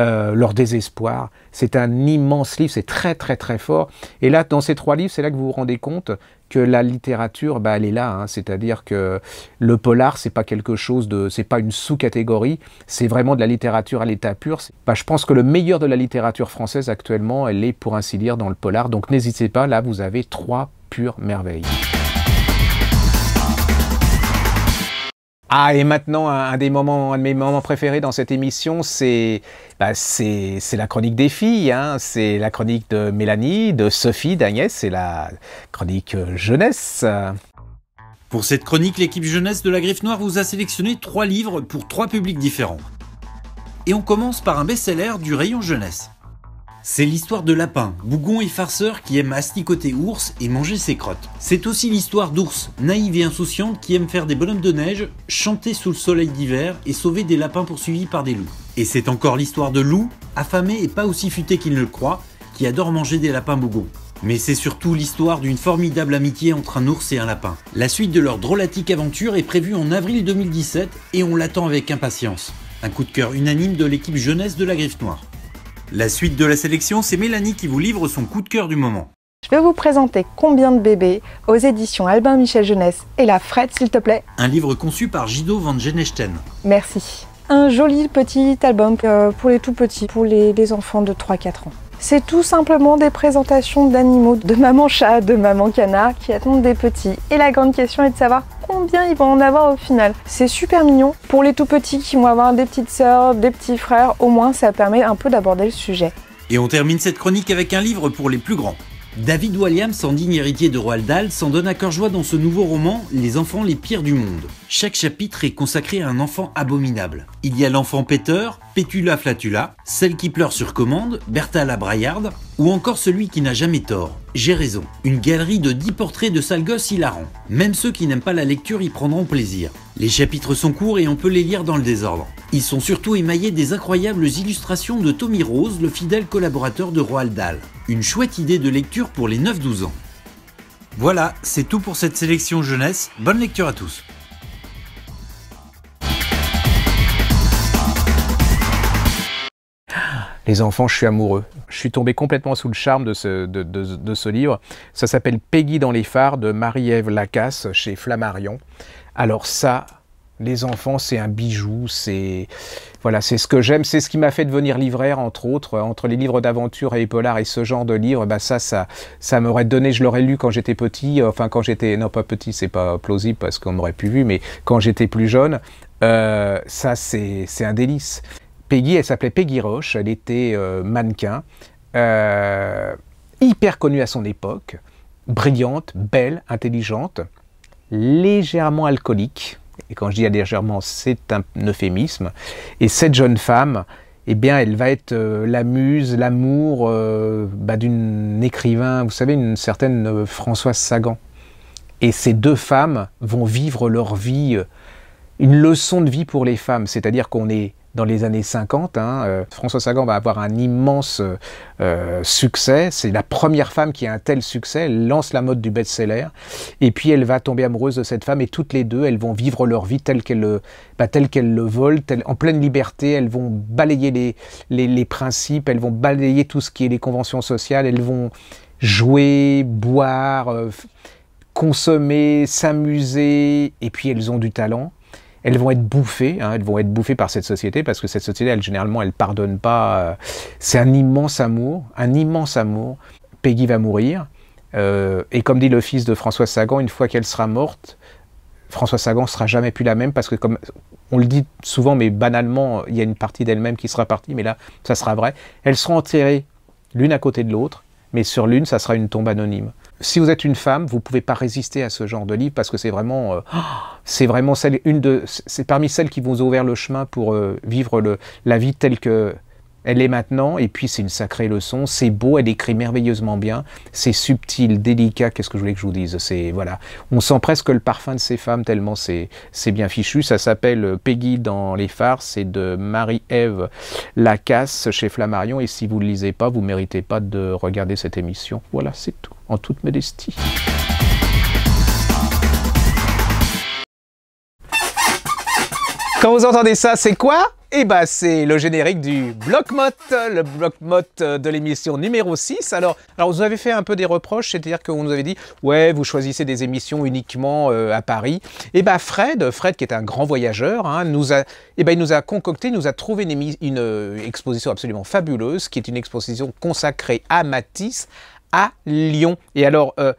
euh, leur désespoir. C'est un immense livre, c'est très très très fort. Et là, dans ces trois livres, c'est là que vous vous rendez compte que la littérature, bah, elle est là. Hein. C'est-à-dire que le polar, c'est pas quelque chose de, c'est pas une sous-catégorie. C'est vraiment de la littérature à l'état pur. Bah, je pense que le meilleur de la littérature française actuellement, elle est pour ainsi dire dans le polar. Donc n'hésitez pas. Là, vous avez trois pures merveilles. Ah, et maintenant, un, des moments, de mes moments préférés dans cette émission, c'est bah, la chronique des filles. Hein. C'est la chronique de Mélanie, de Sophie, d'Agnès. C'est la chronique euh, jeunesse. Pour cette chronique, l'équipe jeunesse de la Griffe Noire vous a sélectionné trois livres pour trois publics différents. Et on commence par un best-seller du rayon jeunesse. C'est l'histoire de Lapin, bougon et farceur qui aime asticoter ours et manger ses crottes. C'est aussi l'histoire d'Ours, naïve et insouciante qui aime faire des bonhommes de neige, chanter sous le soleil d'hiver et sauver des lapins poursuivis par des loups. Et c'est encore l'histoire de loups, affamé et pas aussi futé qu'il ne le croit, qui adore manger des lapins bougons. Mais c'est surtout l'histoire d'une formidable amitié entre un ours et un lapin. La suite de leur drôlatique aventure est prévue en avril 2017 et on l'attend avec impatience. Un coup de cœur unanime de l'équipe jeunesse de la Griffe Noire. La suite de la sélection, c'est Mélanie qui vous livre son coup de cœur du moment. Je vais vous présenter Combien de bébés aux éditions Albin Michel Jeunesse et La Frette, s'il te plaît. Un livre conçu par Gido van Genesten. Merci. Un joli petit album euh, pour les tout petits, pour les, les enfants de 3-4 ans. C'est tout simplement des présentations d'animaux, de maman chat, de maman canard qui attendent des petits. Et la grande question est de savoir combien ils vont en avoir au final. C'est super mignon. Pour les tout petits qui vont avoir des petites sœurs, des petits frères, au moins ça permet un peu d'aborder le sujet. Et on termine cette chronique avec un livre pour les plus grands. David Williams, en digne héritier de Roald Dahl, s'en donne à cœur joie dans ce nouveau roman Les enfants les pires du monde. Chaque chapitre est consacré à un enfant abominable. Il y a l'enfant Peter, Petula Flatula, celle qui pleure sur commande, Bertha la Braillarde, ou encore celui qui n'a jamais tort. J'ai raison. Une galerie de 10 portraits de sales gosses hilarants. Même ceux qui n'aiment pas la lecture y prendront plaisir. Les chapitres sont courts et on peut les lire dans le désordre. Ils sont surtout émaillés des incroyables illustrations de Tommy Rose, le fidèle collaborateur de Roald Dahl. Une chouette idée de lecture pour les 9-12 ans. Voilà, c'est tout pour cette sélection jeunesse. Bonne lecture à tous. Les enfants, je suis amoureux. Je suis tombé complètement sous le charme de ce, de, ce livre. Ça s'appelle Peggy dans les phares de Marie-Ève Lacasse chez Flammarion. Alors ça, les enfants, c'est un bijou, c'est voilà, c'est ce que j'aime, c'est ce qui m'a fait devenir livraire, entre autres, euh, entre les livres d'aventure et les polars et ce genre de livres, bah ça, ça, ça m'aurait donné, je l'aurais lu quand j'étais petit, euh, enfin quand j'étais, non pas petit, c'est pas plausible parce qu'on m'aurait pu vu, mais quand j'étais plus jeune, euh, ça c'est, un délice. Peggy, elle s'appelait Peggy Roche, elle était mannequin, hyper connue à son époque, brillante, belle, intelligente, légèrement alcoolique quand je dis allégèrement, c'est un euphémisme, et cette jeune femme, eh bien, elle va être euh, la muse, l'amour euh, bah, d'un écrivain, vous savez, une certaine euh, Françoise Sagan. Et ces deux femmes vont vivre leur vie, une leçon de vie pour les femmes, c'est-à-dire qu'on est dans les années 50. Hein, euh, François Sagan va avoir un immense euh, euh, succès. C'est la première femme qui a un tel succès. Elle lance la mode du best-seller. Et puis elle va tomber amoureuse de cette femme. Et toutes les deux, elles vont vivre leur vie telle qu'elles le, bah, telle le veulent, en pleine liberté. Elles vont balayer les, principes. Elles vont balayer tout ce qui est les conventions sociales. Elles vont jouer, boire, consommer, s'amuser. Et puis elles ont du talent elles vont être bouffées, hein, elles vont être bouffées par cette société parce que cette société, elle généralement, elle pardonne pas. Euh, c'est un immense amour, un immense amour. Peggy va mourir. Euh, et comme dit le fils de François Sagan, une fois qu'elle sera morte, François Sagan sera jamais plus la même parce que comme on le dit souvent, mais banalement, il y a une partie d'elle-même qui sera partie, mais là, ça sera vrai. Elles seront enterrées l'une à côté de l'autre, mais sur l'une, ça sera une tombe anonyme si vous êtes une femme, vous ne pouvez pas résister à ce genre de livre parce que c'est vraiment, euh, oh, c'est vraiment celle, une de, c'est parmi celles qui vous ont ouvert le chemin pour euh, vivre le, la vie telle que elle est maintenant, et puis c'est une sacrée leçon. C'est beau, elle écrit merveilleusement bien. C'est subtil, délicat. Qu'est-ce que je voulais que je vous dise C'est voilà, on sent presque le parfum de ces femmes tellement c'est c'est bien fichu. Ça s'appelle euh, Peggy dans les phares. C'est de Marie-Ève Lacasse chez Flammarion. Et si vous ne lisez pas, vous méritez pas de regarder cette émission. Voilà, c'est tout, en toute modestie. Quand vous entendez ça, c'est quoi et eh bien, c'est le générique du bloc-mot, le bloc-mot de l'émission numéro 6. Alors, alors vous avez fait un peu des reproches, c'est-à-dire qu'on nous avait dit ouais vous choisissez des émissions uniquement euh, à Paris. Et eh bien, Fred, Fred qui est un grand voyageur, hein, nous a, et eh ben il nous a concocté, nous a trouvé une, euh, exposition absolument fabuleuse, qui est une exposition consacrée à Matisse, à Lyon. Et alors, euh,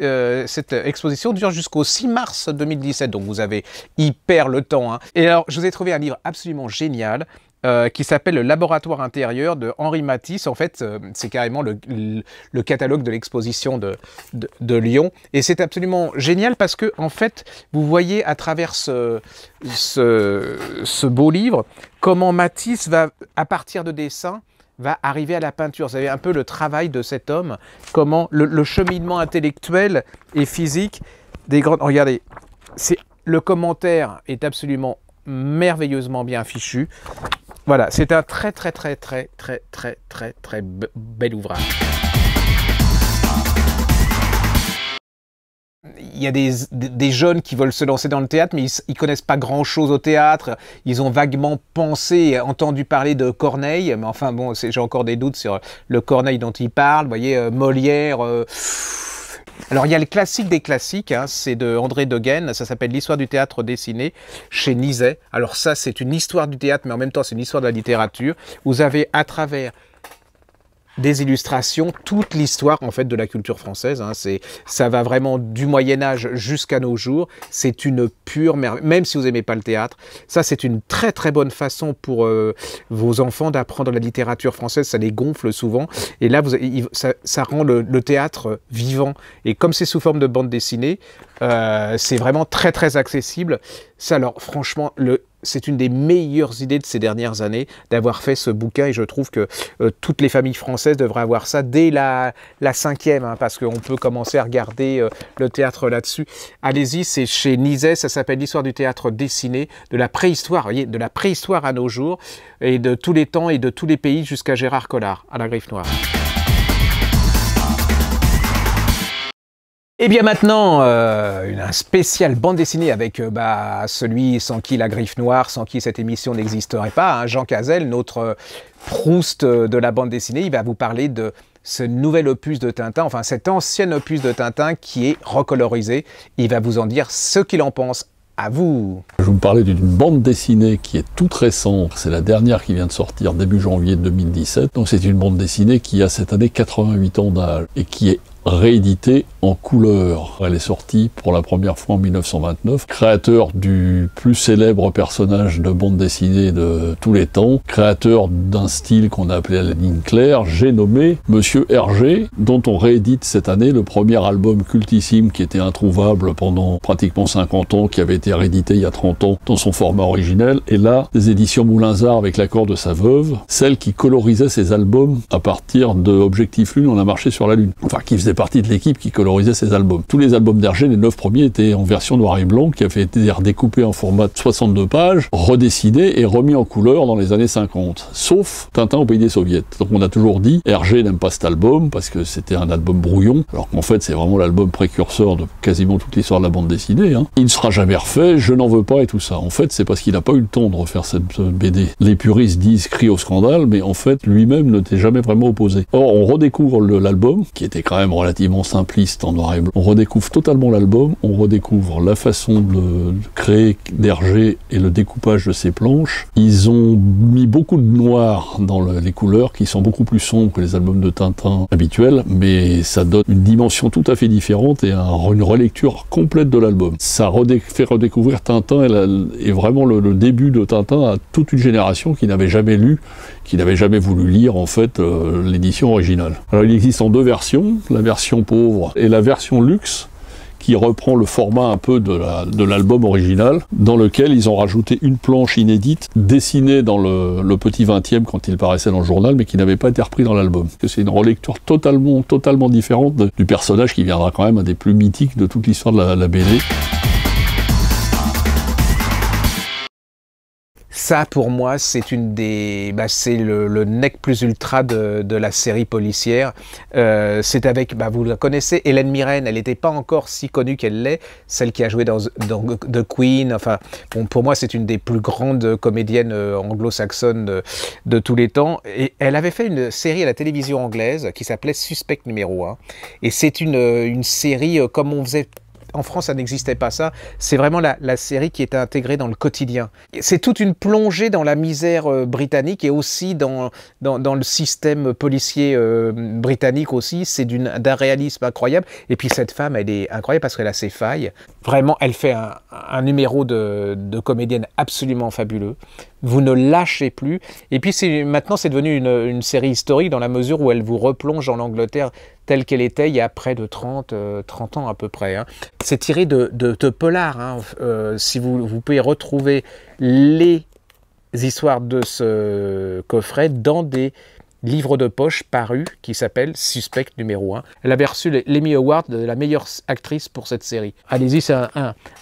euh, cette, exposition dure jusqu'au 6 mars 2017, donc vous avez hyper le temps. Hein. Et alors, je vous ai trouvé un livre absolument génial. Euh, qui s'appelle Le Laboratoire intérieur de Henri Matisse. En fait, c'est carrément le, catalogue de l'exposition de, de, Lyon. Et c'est absolument génial parce que, en fait, vous voyez à travers ce, ce, ce beau livre comment Matisse va, à partir de dessins, va arriver à la peinture. Vous savez, un peu le travail de cet homme, comment le, cheminement intellectuel et physique des grandes... Oh, regardez, c'est le commentaire est absolument merveilleusement bien fichu. Voilà, c'est un très très très très très très très très bel ouvrage. il y a des, jeunes qui veulent se lancer dans le théâtre, mais ils, ne connaissent pas grand chose au théâtre. Ils ont vaguement pensé, entendu parler de Corneille, mais enfin bon, j'ai encore des doutes sur le Corneille dont ils parlent. Vous voyez, euh, Molière. Euh, Alors il y a le classique des classiques, hein, c'est de André Degen, ça s'appelle l'histoire du théâtre dessiné chez Nizet. Alors ça c'est une histoire du théâtre mais en même temps c'est une histoire de la littérature. Vous avez à travers des illustrations, toute l'histoire en fait de la culture française. Hein. C'est, ça va vraiment du Moyen Âge jusqu'à nos jours. C'est une pure merveille. Même si vous n'aimez pas le théâtre, ça c'est une très très bonne façon pour euh, vos enfants d'apprendre la littérature française. Ça les gonfle souvent. Et là, vous, ça, rend le théâtre vivant. Et comme c'est sous forme de bande dessinée, euh, c'est vraiment très très accessible. alors franchement, c'est une des meilleures idées de ces dernières années d'avoir fait ce bouquin et je trouve que euh, toutes les familles françaises devraient avoir ça dès la, cinquième hein, parce qu'on peut commencer à regarder euh, le théâtre là-dessus. Allez-y, c'est chez Nizet, ça s'appelle l'histoire du théâtre dessiné, de la préhistoire, de la préhistoire à nos jours et de tous les temps et de tous les pays jusqu'à Gérard Collard à la griffe noire. Et eh bien maintenant, euh, un spécial bande dessinée avec euh, bah, celui sans qui la griffe noire, sans qui cette émission n'existerait pas, hein, Jean Cazel, notre euh, Proust de la bande dessinée. Il va vous parler de ce nouvel opus de Tintin, enfin cet ancien opus de Tintin qui est recolorisé. Il va vous en dire ce qu'il en pense. À vous Je vous parlais d'une bande dessinée qui est toute récente. C'est la dernière qui vient de sortir début janvier 2017. Donc c'est une bande dessinée qui a cette année 88 ans d'âge et qui est réédité en couleur. Elle est sortie pour la première fois en 1929. Créateur du plus célèbre personnage de bande dessinée de tous les temps, créateur d'un style qu'on a appelé la ligne claire, j'ai nommé Monsieur Hergé, dont on réédite cette année le premier album cultissime qui était introuvable pendant pratiquement 50 ans, qui avait été réédité il y a 30 ans dans son format originel, et là, des éditions Moulinsart avec l'accord de sa veuve, celle qui colorisait ses albums à partir de Objectif Lune, on a marché sur la Lune. Enfin, qui faisait partie de l'équipe qui colorisait ses albums. Tous les albums d'Hergé, les 9 premiers, étaient en version noir et blanc, qui avait été redécoupé en format de 62 pages, redessiné et remis en couleur dans les années 50. Sauf Tintin au pays des soviets. Donc on a toujours dit, Hergé n'aime pas cet album parce que c'était un album brouillon, alors qu'en fait c'est vraiment l'album précurseur de quasiment toute l'histoire de la bande dessinée. Hein. Il ne sera jamais refait, je n'en veux pas et tout ça. En fait, c'est parce qu'il n'a pas eu le temps de refaire cette BD. Les puristes disent cri au scandale, mais en fait lui-même ne t'est jamais vraiment opposé. Or, on redécouvre l'album, qui était quand même relativement simpliste en noir et blanc. On redécouvre totalement l'album, on redécouvre la façon de, créer d'Hergé et le découpage de ses planches. Ils ont mis beaucoup de noir dans les couleurs qui sont beaucoup plus sombres que les albums de Tintin habituels, mais ça donne une dimension tout à fait différente et une relecture complète de l'album. Ça fait redécouvrir Tintin et, vraiment le début de Tintin à toute une génération qui n'avait jamais lu qui n'avait jamais voulu lire en fait euh, l'édition originale. Alors il existe en deux versions, la version pauvre et la version luxe qui reprend le format un peu de l'album original, dans lequel ils ont rajouté une planche inédite dessinée dans le, petit 20e quand il paraissait dans le journal, mais qui n'avait pas été repris dans l'album. C'est une relecture totalement, totalement différente du personnage qui viendra quand même un des plus mythiques de toute l'histoire de la BD. Ça, pour moi, c'est une des, bah, c'est le, neck nec plus ultra de, la série policière. Euh, c'est avec, bah, vous la connaissez, Hélène Mirren. Elle n'était pas encore si connue qu'elle l'est, celle qui a joué dans, The Queen. Enfin, pour moi, c'est une des plus grandes comédiennes euh, anglo-saxonnes de, tous les temps. Et elle avait fait une série à la télévision anglaise qui s'appelait Suspect numéro 1. Et c'est une, euh, une série comme on faisait en France, ça n'existait pas ça. C'est vraiment la, série qui est intégrée dans le quotidien. C'est toute une plongée dans la misère euh, britannique et aussi dans, dans, le système policier euh, britannique aussi. C'est d'un réalisme incroyable. Et puis cette femme, elle est incroyable parce qu'elle a ses failles. Vraiment, elle fait un, numéro de, comédienne absolument fabuleux. Vous ne lâchez plus. Et puis maintenant, c'est devenu une, série historique dans la mesure où elle vous replonge en Angleterre telle qu'elle était il y a près de 30, euh, ans à peu près. Hein. C'est tiré de, de, Polar. Hein. Euh, si vous pouvez retrouver les histoires de ce coffret dans des livre de poche paru qui s'appelle Suspect numéro 1. Elle avait reçu l'Emmy Award de la meilleure actrice pour cette série. Allez-y, c'est un,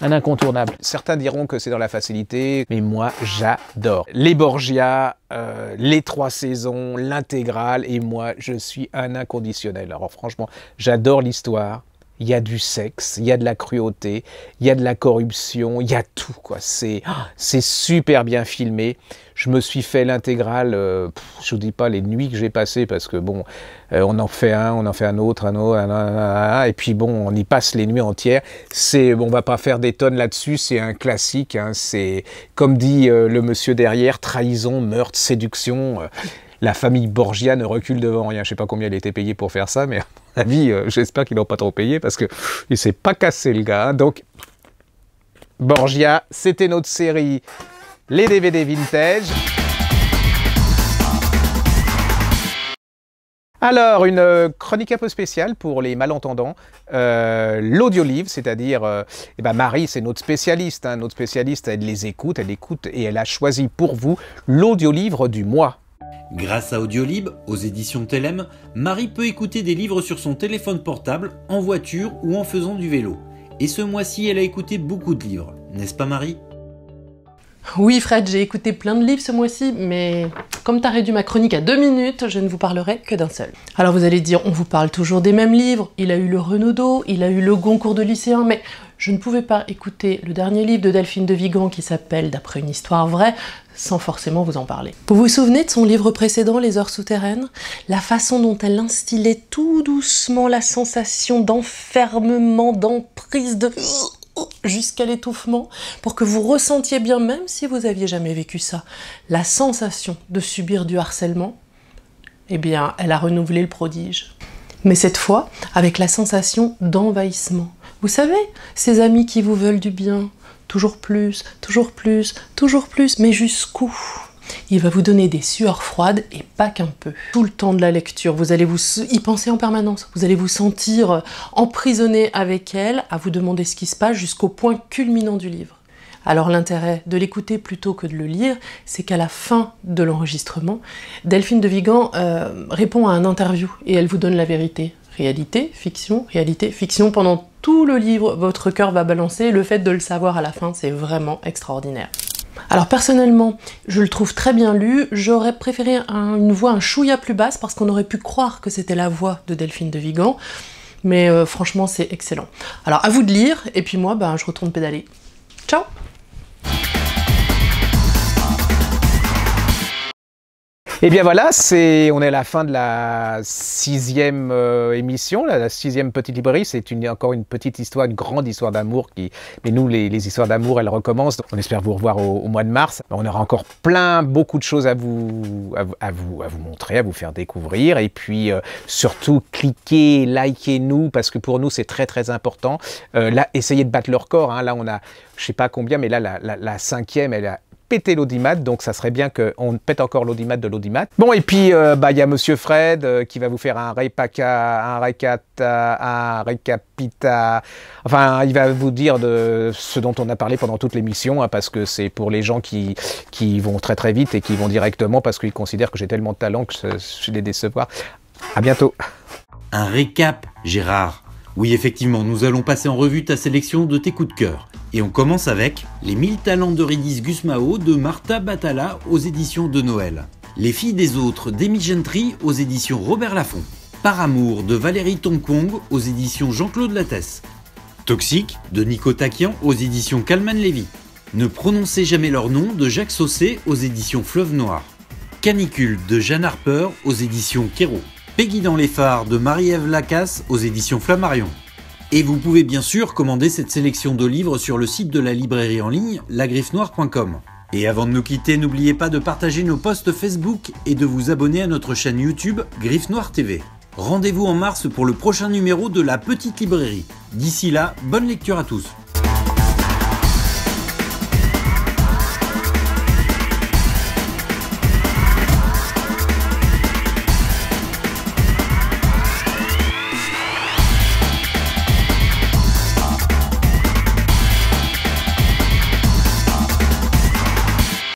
un, incontournable. Certains diront que c'est dans la facilité, mais moi j'adore. Les Borgia, euh, les trois saisons, l'intégrale, et moi je suis un inconditionnel. Alors franchement, j'adore l'histoire, il y a du sexe, il y a de la cruauté, il y a de la corruption, il y a tout. quoi. C'est ah, c'est super bien filmé. Je me suis fait l'intégrale, euh, je vous dis pas les nuits que j'ai passées, parce que bon, euh, on en fait un, on en fait un autre, un autre, et puis bon, on y passe les nuits entières. C'est, bon, on va pas faire des tonnes là-dessus, c'est un classique. Hein. c'est, comme dit euh, le monsieur derrière, trahison, meurtre, séduction. la famille Borgia ne recule devant rien. Je sais pas combien elle était payée pour faire ça, mais la (laughs) euh, j'espère qu'ils n'ont pas trop payé parce que ne s'est pas cassé le gars. Donc, Borgia, c'était notre série, les DVD vintage. Alors, une euh, chronique un peu spéciale pour les malentendants, L'audiolivre, euh, l'audio-livre, c'est-à-dire, eh ben Marie, c'est notre spécialiste, hein. notre spécialiste, elle les écoute, elle écoute et elle a choisi pour vous l'audio-livre du mois. Grâce à Audiolib, aux éditions Telem, Marie peut écouter des livres sur son téléphone portable, en voiture ou en faisant du vélo. Et ce mois-ci, elle a écouté beaucoup de livres, n'est-ce pas Marie Oui Fred, j'ai écouté plein de livres ce mois-ci, mais comme t'as réduit ma chronique à deux minutes, je ne vous parlerai que d'un seul. Alors vous allez dire, on vous parle toujours des mêmes livres, il a eu le Renaudot, il a eu le Goncourt de lycéen, mais je ne pouvais pas écouter le dernier livre de Delphine de Vigan qui s'appelle D'après une histoire vraie, sans forcément vous en parler. Vous vous souvenez de son livre précédent, Les Heures souterraines La façon dont elle instillait tout doucement la sensation d'enfermement, d'emprise, de jusqu'à l'étouffement, pour que vous ressentiez bien, même si vous aviez jamais vécu ça, la sensation de subir du harcèlement, eh bien, elle a renouvelé le prodige. Mais cette fois, avec la sensation d'envahissement. Vous savez, ces amis qui vous veulent du bien, toujours plus, toujours plus, toujours plus, mais jusqu'où il va vous donner des sueurs froides et pas qu'un peu. Tout le temps de la lecture, vous allez vous y penser en permanence, vous allez vous sentir emprisonné avec elle, à vous demander ce qui se passe jusqu'au point culminant du livre. Alors l'intérêt de l'écouter plutôt que de le lire, c'est qu'à la fin de l'enregistrement, Delphine de Vigan euh, répond à un interview et elle vous donne la vérité réalité, fiction, réalité, fiction. Pendant tout le livre, votre cœur va balancer. Le fait de le savoir à la fin, c'est vraiment extraordinaire. Alors personnellement, je le trouve très bien lu. J'aurais préféré une voix un chouïa plus basse parce qu'on aurait pu croire que c'était la voix de Delphine de Vigan. Mais euh, franchement, c'est excellent. Alors à vous de lire, et puis moi, ben, je retourne pédaler. Ciao Et eh bien voilà, c'est, on est à la fin de la sixième euh, émission, la, sixième petite librairie. C'est une, encore une petite histoire, une grande histoire d'amour. Qui, mais nous, les, histoires d'amour, elles recommencent. On espère vous revoir au, mois de mars. On aura encore plein, beaucoup de choses à vous, à, vous, à vous montrer, à vous faire découvrir. Et puis euh, surtout, cliquez, likez nous parce que pour nous, c'est très très important. Euh, là, essayez de battre leur corps. Hein. Là, on a, je sais pas combien, mais là, la, la cinquième, elle a péter l'audimat, donc ça serait bien qu'on pète encore l'audimat de l'audimat. Bon, et puis, euh, bah, il bah, y a Monsieur Fred euh, qui va vous faire un recap, un un récapita. Enfin, il va vous dire de ce dont on a parlé pendant toute l'émission, hein, parce que c'est pour les gens qui, qui vont très très vite et qui vont directement parce qu'ils considèrent que j'ai tellement de talent que je, suis les décevoir. À bientôt. Un recap, Gérard. Oui, effectivement, nous allons passer en revue ta sélection de tes coups de cœur. Et on commence avec Les 1000 talents de Redis Gusmao de Martha Batala aux éditions de Noël. Les filles des autres d'Emmy Gentry aux éditions Robert Laffont. Par amour de Valérie Tong-Kong aux éditions Jean-Claude Lattès. Toxique de Nico Takian aux éditions Calman Levy. Ne prononcez jamais leur nom de Jacques Saucé aux éditions Fleuve Noir. Canicule de Jeanne Harper aux éditions Kéro. Peggy dans les phares de Marie-Ève Lacasse aux éditions Flammarion. Et vous pouvez bien sûr commander cette sélection de livres sur le site de la librairie en ligne, lagriffenoire.com. Et avant de nous quitter, n'oubliez pas de partager nos posts Facebook et de vous abonner à notre chaîne YouTube Griffe Noire TV. Rendez-vous en mars pour le prochain numéro de La Petite Librairie. D'ici là, bonne lecture à tous.